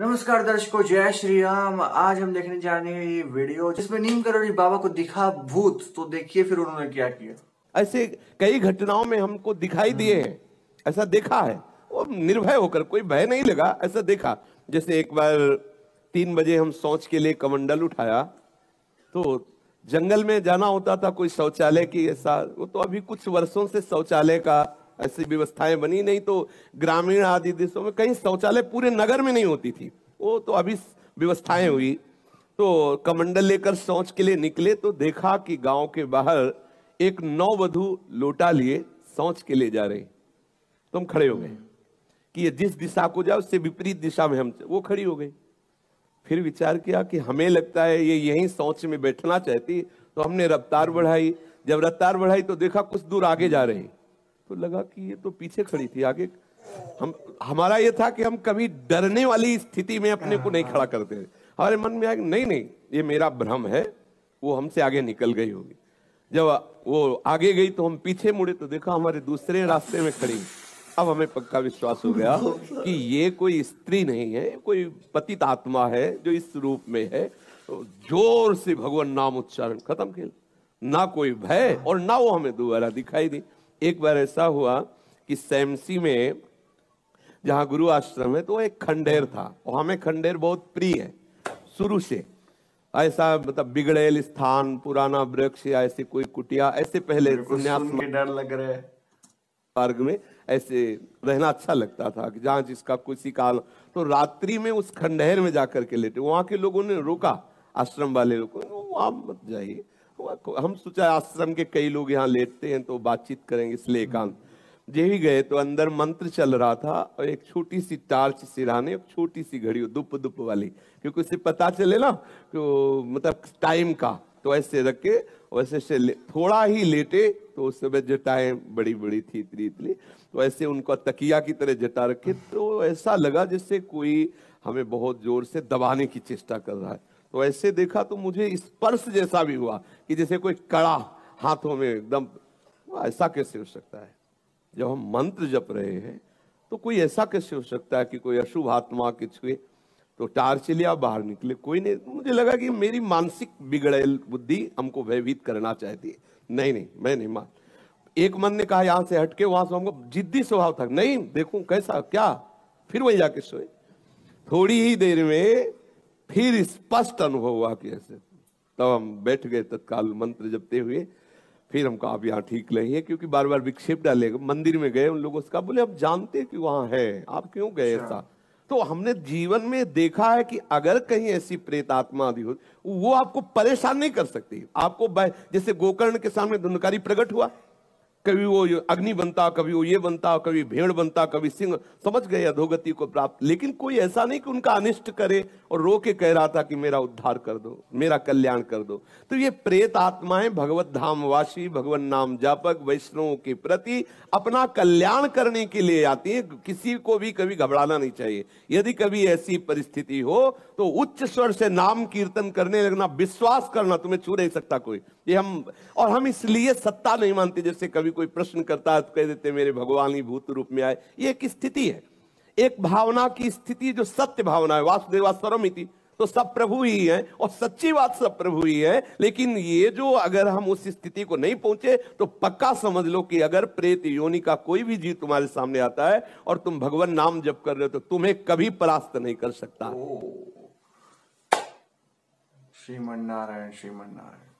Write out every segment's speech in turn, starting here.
नमस्कार दर्शकों जय श्री राम आज हम देखने जा रहे हैं ये वीडियो जिसमें नीम करोड़ी बाबा को दिखा भूत तो देखिए फिर उन्होंने क्या किया ऐसे कई घटनाओं में हमको दिखाई दिए हैं ऐसा देखा है वो निर्भय होकर कोई भय नहीं लगा ऐसा देखा जैसे एक बार तीन बजे हम सोच के लिए कमंडल उठाया तो जंगल में जाना होता था कोई शौचालय की ऐसा वो तो अभी कुछ वर्षों से शौचालय का ऐसी व्यवस्थाएं बनी नहीं तो ग्रामीण आदि देशों में कहीं शौचालय पूरे नगर में नहीं होती थी वो तो अभी व्यवस्थाएं हुई तो कमंडल लेकर शौच के लिए निकले तो देखा कि गांव के बाहर एक नौवधु लोटा लिए शौच के लिए जा रही तो हम खड़े हो गए कि ये जिस दिशा को जाए उससे विपरीत दिशा में हम वो खड़ी हो गई फिर विचार किया कि हमें लगता है ये यही शौच में बैठना चाहती तो हमने रफ्तार बढ़ाई जब रफ्तार बढ़ाई तो देखा कुछ दूर आगे जा रही तो लगा कि ये तो पीछे खड़ी थी आगे हम हमारा ये था कि हम कभी डरने वाली स्थिति में अपने को नहीं खड़ा करते हमारे मन में आया नहीं नहीं ये मेरा भ्रम है वो हमसे आगे निकल गई होगी जब वो आगे गई तो हम पीछे मुड़े तो देखा हमारे दूसरे रास्ते में खड़ी अब हमें पक्का विश्वास हो गया कि ये कोई स्त्री नहीं है कोई पतित आत्मा है जो इस रूप में है तो जोर से भगवान नाम उच्चारण खत्म खेल ना कोई भय और ना वो हमें दोबारा दिखाई दी एक बार ऐसा हुआ कि सैमसी में जहां गुरु आश्रम है तो एक खंडेर था और हमें खंडेर बहुत प्रिय है शुरू से ऐसा मतलब बिगड़ेल स्थान पुराना वृक्ष या ऐसी कोई कुटिया ऐसे पहले डर लग रहे मार्ग में ऐसे रहना अच्छा लगता था कि जहां जिसका कुछ काल तो रात्रि में उस खंडहर में जाकर के लेटे वहां के लोगों ने रोका आश्रम वाले लोगों को आप मत जाइए हम सोचा आश्रम के कई लोग यहाँ लेटते हैं तो बातचीत करेंगे इसलिए एकांत जे ही गए तो अंदर मंत्र चल रहा था और एक छोटी सी टार्च सिराने एक छोटी सी घड़ी दुप दुप वाली क्योंकि उससे पता चले ना कि मतलब टाइम का तो ऐसे रख के वैसे से थोड़ा ही लेटे तो उस समय जटाएं बड़ी बड़ी थी इतनी इतनी तो ऐसे उनको तकिया की तरह जटा रखे तो ऐसा लगा जैसे कोई हमें बहुत जोर से दबाने की चेष्टा कर रहा है तो ऐसे देखा तो मुझे स्पर्श जैसा भी हुआ कि जैसे कोई कड़ा हाथों में एकदम ऐसा कैसे हो सकता है जब हम मंत्र जप रहे हैं तो कोई ऐसा कैसे हो सकता है कि कोई अशुभ आत्मा के छुए तो टार लिया बाहर निकले कोई नहीं मुझे लगा कि मेरी मानसिक बिगड़ेल बुद्धि हमको भयभीत करना चाहती है नहीं नहीं मैं नहीं मान एक मन ने कहा यहां से हटके वहां से हमको जिद्दी स्वभाव था नहीं देखू कैसा क्या फिर वही जाके सोए थोड़ी ही देर में फिर स्पष्ट अनुभव हुआ कि ऐसे तब हम बैठ गए तत्काल मंत्र जपते हुए फिर हमको आप यहाँ ठीक है क्योंकि बार बार विक्षेप डालेगा मंदिर में गए उन लोगों से कहा बोले आप जानते कि वहां है आप क्यों गए अच्छा। ऐसा तो हमने जीवन में देखा है कि अगर कहीं ऐसी प्रेत आत्मा आदि हो वो आपको परेशान नहीं कर सकती आपको जैसे गोकर्ण के सामने धुंधकारी प्रकट हुआ कभी वो अग्नि बनता कभी वो ये बनता कभी भेड़ बनता कभी सिंह समझ गए अधोगति को प्राप्त लेकिन कोई ऐसा नहीं कि उनका अनिष्ट करे और रो के कह रहा था कि मेरा उद्धार कर दो मेरा कल्याण कर दो तो ये प्रेत आत्माएं भगवत धाम वासी भगवान नाम जापक वैष्णवों के प्रति अपना कल्याण करने के लिए आती है किसी को भी कभी घबराना नहीं चाहिए यदि कभी ऐसी परिस्थिति हो तो उच्च स्वर से नाम कीर्तन करने लगना विश्वास करना तुम्हें छू नहीं सकता कोई ये हम और हम इसलिए सत्ता नहीं मानते जैसे कभी कोई प्रश्न करता है तो कह देते मेरे भगवान ही भूत रूप में आए ये एक स्थिति है एक भावना की स्थिति जो सत्य भावना है वासुदेवा सरमिति तो सब प्रभु ही है और सच्ची बात सब प्रभु ही है लेकिन ये जो अगर हम उस स्थिति को नहीं पहुंचे तो पक्का समझ लो कि अगर प्रेत योनि का कोई भी जीव तुम्हारे सामने आता है और तुम भगवान नाम जप कर रहे हो तो तुम्हें कभी परास्त नहीं कर सकता श्रीमन नारायण श्रीमन नारायण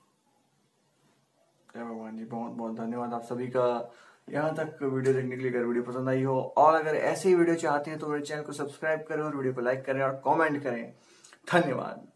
जय भगवान जी बहुत बहुत धन्यवाद आप सभी का यहाँ तक वीडियो देखने के लिए अगर वीडियो पसंद आई हो और अगर ऐसे ही वीडियो चाहते हैं तो मेरे चैनल को सब्सक्राइब करें और वीडियो को लाइक करें और कमेंट करें धन्यवाद